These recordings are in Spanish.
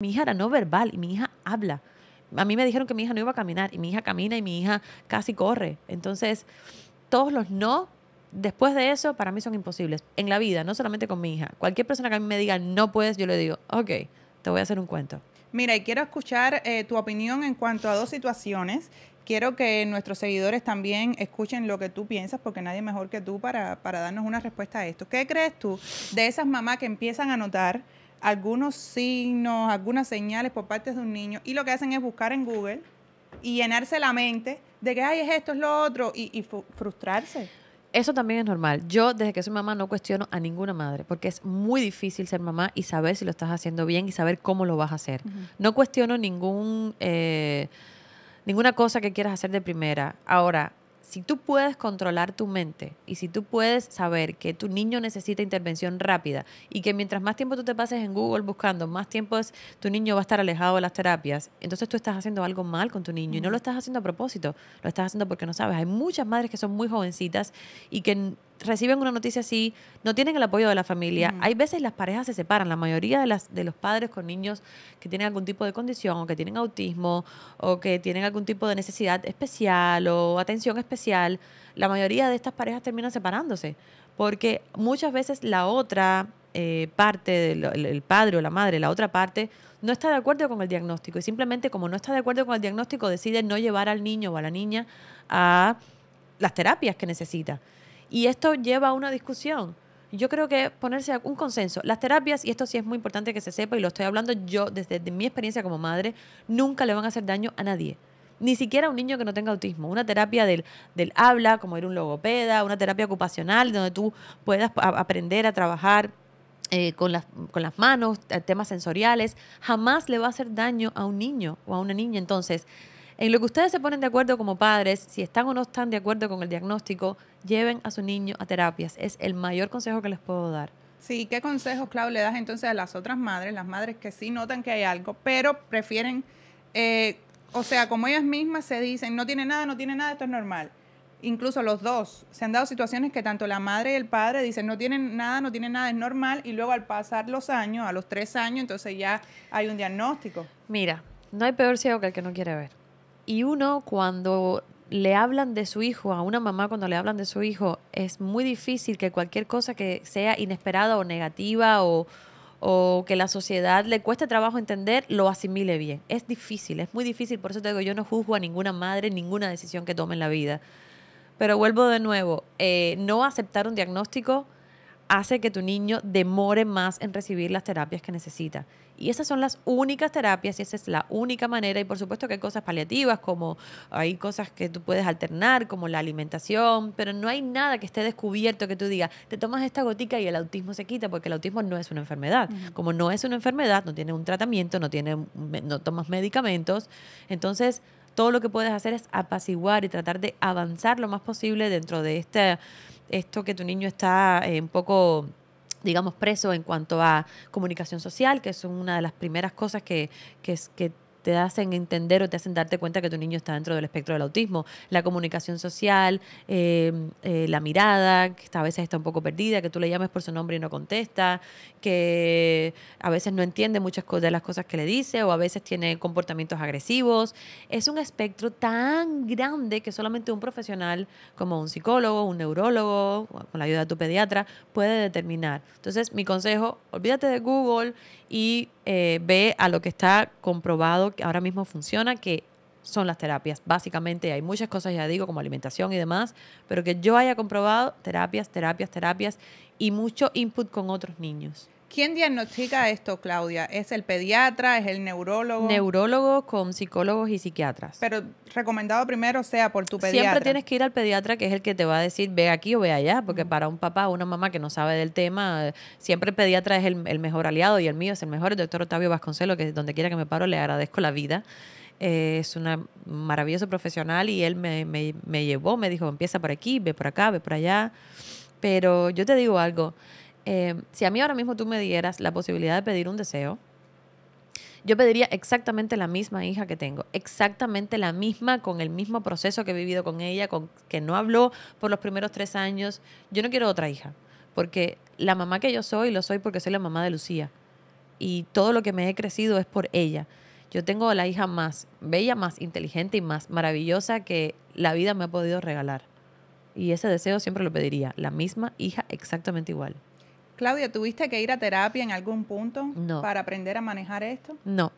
Mi hija era no verbal y mi hija habla. A mí me dijeron que mi hija no iba a caminar y mi hija camina y mi hija casi corre. Entonces, todos los no después de eso para mí son imposibles. En la vida, no solamente con mi hija. Cualquier persona que a mí me diga no puedes, yo le digo, ok, te voy a hacer un cuento. Mira, y quiero escuchar eh, tu opinión en cuanto a dos situaciones. Quiero que nuestros seguidores también escuchen lo que tú piensas, porque nadie mejor que tú para, para darnos una respuesta a esto. ¿Qué crees tú de esas mamás que empiezan a notar algunos signos, algunas señales por parte de un niño y lo que hacen es buscar en Google y llenarse la mente de que, ay, es esto, es lo otro y, frustrarse. Eso también es normal. Yo, desde que soy mamá, no cuestiono a ninguna madre, porque es muy difícil ser mamá y saber si lo estás haciendo bien y saber cómo lo vas a hacer. No cuestiono ningún, eh, ninguna cosa que quieras hacer de primera. Ahora, si tú puedes controlar tu mente y si tú puedes saber que tu niño necesita intervención rápida y que mientras más tiempo tú te pases en Google buscando, más tiempo es, tu niño va a estar alejado de las terapias, entonces tú estás haciendo algo mal con tu niño y no lo estás haciendo a propósito, lo estás haciendo porque no sabes. Hay muchas madres que son muy jovencitas y que reciben una noticia así, no tienen el apoyo de la familia. Mm. Hay veces las parejas se separan, la mayoría de, las, de los padres con niños que tienen algún tipo de condición o que tienen autismo o que tienen algún tipo de necesidad especial o atención especial, la mayoría de estas parejas terminan separándose porque muchas veces la otra eh, parte, del, el padre o la madre, la otra parte, no está de acuerdo con el diagnóstico y simplemente como no está de acuerdo con el diagnóstico decide no llevar al niño o a la niña a las terapias que necesita. Y esto lleva a una discusión. Yo creo que ponerse a un consenso. Las terapias, y esto sí es muy importante que se sepa, y lo estoy hablando yo desde, mi experiencia como madre, nunca le van a hacer daño a nadie ni siquiera a un niño que no tenga autismo. Una terapia del, del, habla, como ir un logopeda, una terapia ocupacional, donde tú puedas aprender a trabajar. Eh, con, las, con las manos, eh, temas sensoriales, jamás le va a hacer daño a un niño o a una niña. Entonces, en lo que ustedes se ponen de acuerdo como padres, si están o no están de acuerdo con el diagnóstico, lleven a su niño a terapias. Es el mayor consejo que les puedo dar. Sí, ¿qué consejos, Clau, le das entonces a las otras madres, las madres que sí notan que hay algo, pero prefieren, eh, o sea, como ellas mismas se dicen, no tiene nada, no tiene nada, esto es normal. Incluso los dos, se han dado situaciones que tanto la madre y el padre dicen, no tienen nada, no tienen nada, es normal, y luego al pasar los años, a los tres años, entonces ya hay un diagnóstico. Mira, no hay peor ciego que el que no quiere ver. Y uno cuando le hablan de su hijo, a una mamá cuando le hablan de su hijo, es muy difícil que cualquier cosa que sea inesperada o negativa o, que la sociedad le cueste trabajo entender, lo asimile bien. Es difícil, es muy difícil. Por eso te digo, yo no juzgo a ninguna madre, ninguna decisión que tome en la vida. Pero vuelvo de nuevo, eh, no aceptar un diagnóstico hace que tu niño demore más en recibir las terapias que necesita. Y esas son las únicas terapias y esa es la única manera. Y por supuesto que hay cosas paliativas, como hay cosas que tú puedes alternar, como la alimentación, pero no hay nada que esté descubierto que tú digas, te tomas esta gotica y el autismo se quita, porque el autismo no es una enfermedad. Como no es una enfermedad, no tiene un tratamiento, no, tiene, no tomas medicamentos. Entonces, todo lo que puedes hacer es apaciguar y tratar de avanzar lo más posible dentro de este, esto que tu niño está eh, un poco digamos, preso en cuanto a comunicación social, que es una de las primeras cosas que, que, que te hacen entender o te hacen darte cuenta que tu niño está dentro del espectro del autismo. La comunicación social, eh, eh, la mirada, que a veces está un poco perdida, que tú le llames por su nombre y no contesta, que a veces no entiende muchas de las cosas que le dice o a veces tiene comportamientos agresivos. Es un espectro tan grande que solamente un profesional como un psicólogo, un neurólogo, con la ayuda de tu pediatra, puede determinar. Entonces, mi consejo, olvídate de Google y eh, ve a lo que está comprobado ahora mismo funciona que son las terapias. Básicamente hay muchas cosas, ya digo, como alimentación y demás, pero que yo haya comprobado terapias, terapias, terapias y mucho input con otros niños. ¿Quién diagnostica esto, Claudia? ¿Es el pediatra? ¿Es el neurólogo? Neurólogo con psicólogos y psiquiatras. Pero recomendado primero sea por tu pediatra. Siempre tienes que ir al pediatra, que es el que te va a decir ve aquí o ve allá, porque para un papá o una mamá que no sabe del tema, siempre el pediatra es el, mejor aliado y el mío es el mejor, el doctor Octavio Vasconcelo, que donde quiera que me paro le agradezco la vida. Eh, es un maravilloso profesional y él me, me, me llevó, me dijo empieza por aquí, ve por acá, ve por allá. Pero yo te digo algo. Eh, si a mí ahora mismo tú me dieras la posibilidad de pedir un deseo, yo pediría exactamente la misma hija que tengo, exactamente la misma, con el mismo proceso que he vivido con ella, con que no habló por los primeros tres años. Yo no quiero otra hija, porque la mamá que yo soy, lo soy porque soy la mamá de Lucía. Y todo lo que me he crecido es por ella. Yo tengo la hija más bella, más inteligente y más maravillosa que la vida me ha podido regalar. Y ese deseo siempre lo pediría, la misma hija exactamente igual. Claudia, ¿tuviste que ir a terapia en algún punto para aprender a manejar esto? No,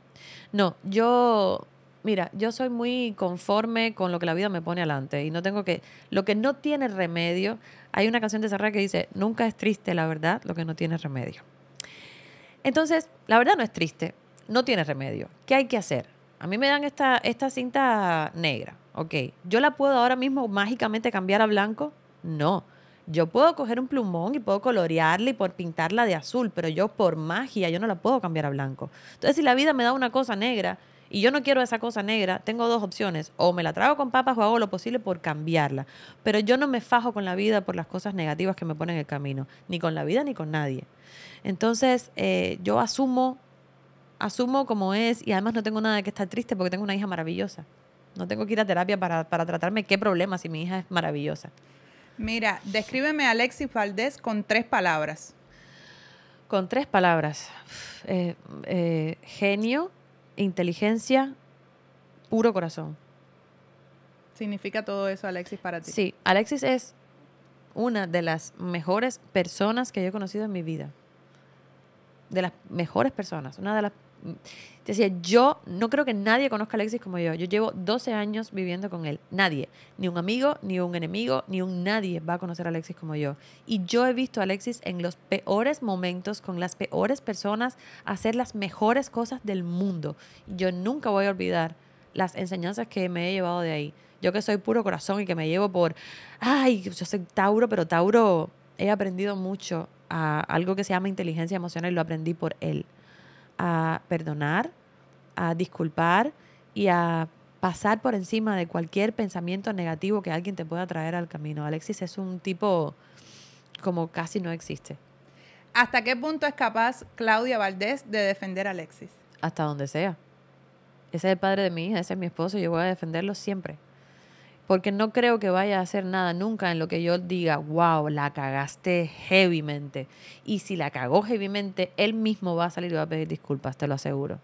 no, yo, mira, yo soy muy conforme con lo que la vida me pone adelante y no tengo que, lo que no tiene remedio, hay una canción de Serra que dice, nunca es triste la verdad, lo que no tiene remedio. Entonces, la verdad no es triste, no tiene remedio. ¿Qué hay que hacer? A mí me dan esta, esta cinta negra, ok. ¿Yo la puedo ahora mismo mágicamente cambiar a blanco? No. Yo puedo coger un plumón y puedo colorearla y por pintarla de azul, pero yo por magia yo no la puedo cambiar a blanco. Entonces, si la vida me da una cosa negra y yo no quiero esa cosa negra, tengo dos opciones, o me la trago con papas o hago lo posible por cambiarla, pero yo no me fajo con la vida por las cosas negativas que me ponen en el camino, ni con la vida ni con nadie. Entonces, eh, yo asumo asumo como es y además no tengo nada que estar triste porque tengo una hija maravillosa. No tengo que ir a terapia para, para tratarme qué problema si mi hija es maravillosa. Mira, descríbeme a Alexis Valdés con tres palabras. Con tres palabras. Eh, eh, genio, inteligencia, puro corazón. ¿Significa todo eso Alexis para ti? Sí, Alexis es una de las mejores personas que yo he conocido en mi vida de las mejores personas, una de las... Mm, decía, yo no creo que nadie conozca a Alexis como yo. Yo llevo 12 años viviendo con él. Nadie, ni un amigo, ni un enemigo, ni un nadie va a conocer a Alexis como yo. Y yo he visto a Alexis en los peores momentos, con las peores personas, hacer las mejores cosas del mundo. Yo nunca voy a olvidar las enseñanzas que me he llevado de ahí. Yo que soy puro corazón y que me llevo por, ay, yo soy Tauro, pero Tauro he aprendido mucho a algo que se llama inteligencia emocional y lo aprendí por él. A perdonar, a disculpar y a pasar por encima de cualquier pensamiento negativo que alguien te pueda traer al camino. Alexis es un tipo como casi no existe. ¿Hasta qué punto es capaz Claudia Valdés de defender a Alexis? Hasta donde sea. Ese es el padre de mi hija, ese es mi esposo, yo voy a defenderlo siempre porque no creo que vaya a hacer nada nunca en lo que yo diga, wow, la cagaste heavymente. Y si la cagó heavymente, él mismo va a salir y va a pedir disculpas, te lo aseguro.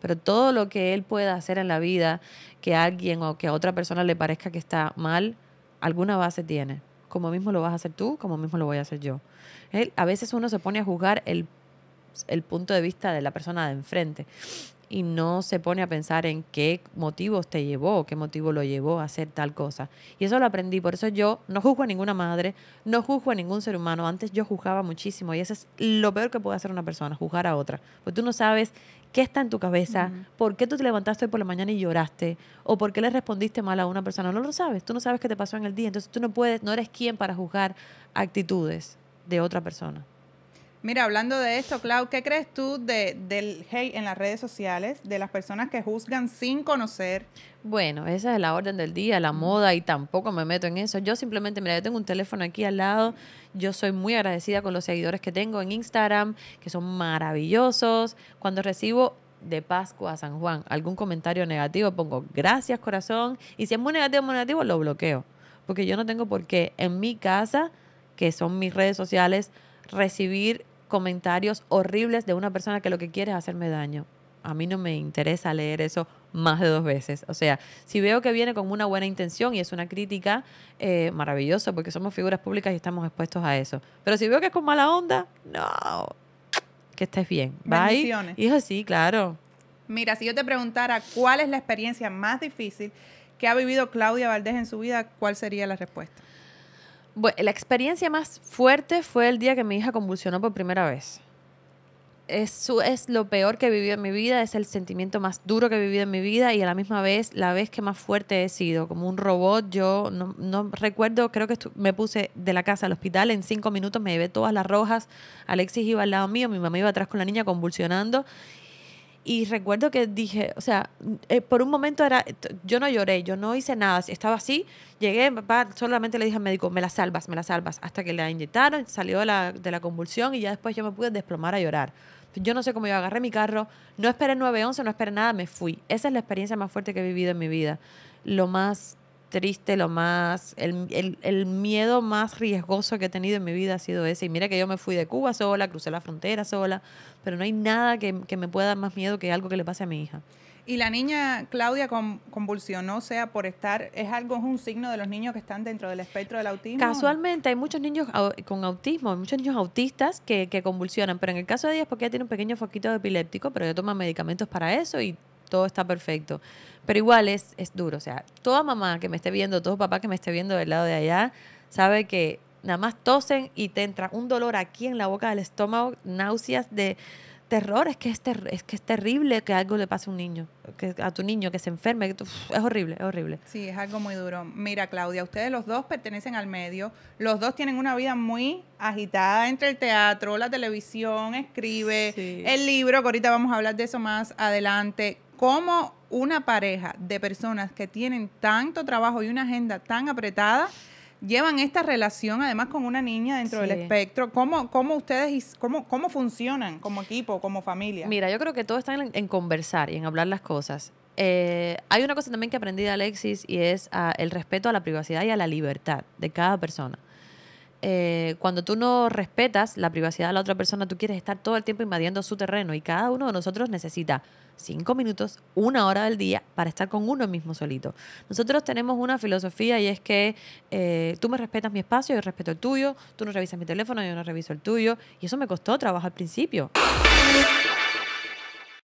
Pero todo lo que él pueda hacer en la vida, que a alguien o que a otra persona le parezca que está mal, alguna base tiene. Como mismo lo vas a hacer tú, como mismo lo voy a hacer yo. a veces uno se pone a juzgar el, el punto de vista de la persona de enfrente y no se pone a pensar en qué motivos te llevó, qué motivo lo llevó a hacer tal cosa. Y eso lo aprendí, por eso yo no juzgo a ninguna madre, no juzgo a ningún ser humano. Antes yo juzgaba muchísimo y eso es lo peor que puede hacer una persona, juzgar a otra. Porque tú no sabes qué está en tu cabeza, por qué tú te levantaste hoy por la mañana y lloraste, o por qué le respondiste mal a una persona. No lo sabes, tú no sabes qué te pasó en el día, entonces tú no puedes, no eres quien para juzgar actitudes de otra persona. Mira, hablando de esto, Clau, ¿qué crees tú del hate en las redes sociales, de las personas que juzgan sin conocer? Bueno, esa es la orden del día, la moda, y tampoco me meto en eso. Yo simplemente, mira, yo tengo un teléfono aquí al lado, yo soy muy agradecida con los seguidores que tengo en Instagram, que son maravillosos. Cuando recibo de Pascua a San Juan algún comentario negativo, pongo gracias corazón, y si es muy negativo, muy negativo, lo bloqueo, porque yo no tengo por qué en mi casa, que son mis redes sociales, recibir comentarios horribles de una persona que lo que quiere es hacerme daño. A mí no me interesa leer eso más de dos veces. O sea, si veo que viene con una buena intención y es una crítica, eh, maravilloso, porque somos figuras públicas y estamos expuestos a eso. Pero si veo que es con mala onda, no. Que estés bien. Bye. Y sí, claro. Mira, si yo te preguntara cuál es la experiencia más difícil que ha vivido Claudia Valdés en su vida, ¿cuál sería la respuesta? la experiencia más fuerte fue el día que mi hija convulsionó por primera vez. Eso es lo peor que he vivido en mi vida, es el sentimiento más duro que he vivido en mi vida y a la misma vez la vez que más fuerte he sido, como un robot. Yo no, no recuerdo, creo que me puse de la casa al hospital en cinco minutos, me llevé todas las rojas, Alexis iba al lado mío, mi mamá iba atrás con la niña convulsionando y recuerdo que dije, o sea, eh, por un momento era, yo no lloré, yo no hice nada, estaba así, llegué, papá, solamente le dije al médico, me la salvas, me la salvas, hasta que la inyectaron, salió de la, de la convulsión y ya después yo me pude desplomar a llorar. Yo no sé cómo iba, agarré mi carro, no esperé 911, no esperé nada, me fui. Esa es la experiencia más fuerte que he vivido en mi vida. Lo más triste, lo más, el, el, miedo más riesgoso que he tenido en mi vida ha sido ese. Y mira que yo me fui de Cuba sola, crucé la frontera sola, pero no hay nada que, me pueda dar más miedo que algo que le pase a mi hija. Y la niña Claudia convulsionó, o sea, por estar, es algo, es un signo de los niños que están dentro del espectro del autismo. Casualmente hay muchos niños con autismo, hay muchos niños autistas que, que convulsionan, pero en el caso de ella es porque ella tiene un pequeño foquito de epiléptico, pero ella toma medicamentos para eso y todo está perfecto. Pero igual es, es duro. O sea, toda mamá que me esté viendo, todo papá que me esté viendo del lado de allá, sabe que nada más tosen y te entra un dolor aquí en la boca del estómago, náuseas de terror. Es que es, es, que es terrible que algo le pase a un niño, que, a tu niño, que se enferme. es horrible, es horrible. Sí, es algo muy duro. Mira, Claudia, ustedes los dos pertenecen al medio. Los dos tienen una vida muy agitada entre el teatro, la televisión, escribe, el libro, que ahorita vamos a hablar de eso más adelante cómo una pareja de personas que tienen tanto trabajo y una agenda tan apretada llevan esta relación además con una niña dentro del espectro. ¿Cómo, ustedes, cómo, funcionan como equipo, como familia? Mira, yo creo que todo está en, conversar y en hablar las cosas. Eh, hay una cosa también que aprendí de Alexis y es ah, el respeto a la privacidad y a la libertad de cada persona. Eh, cuando tú no respetas la privacidad de la otra persona, tú quieres estar todo el tiempo invadiendo su terreno y cada uno de nosotros necesita cinco minutos, una hora del día para estar con uno mismo solito. Nosotros tenemos una filosofía y es que eh, tú me respetas mi espacio, yo respeto el tuyo, tú no revisas mi teléfono, yo no reviso el tuyo y eso me costó trabajo al principio.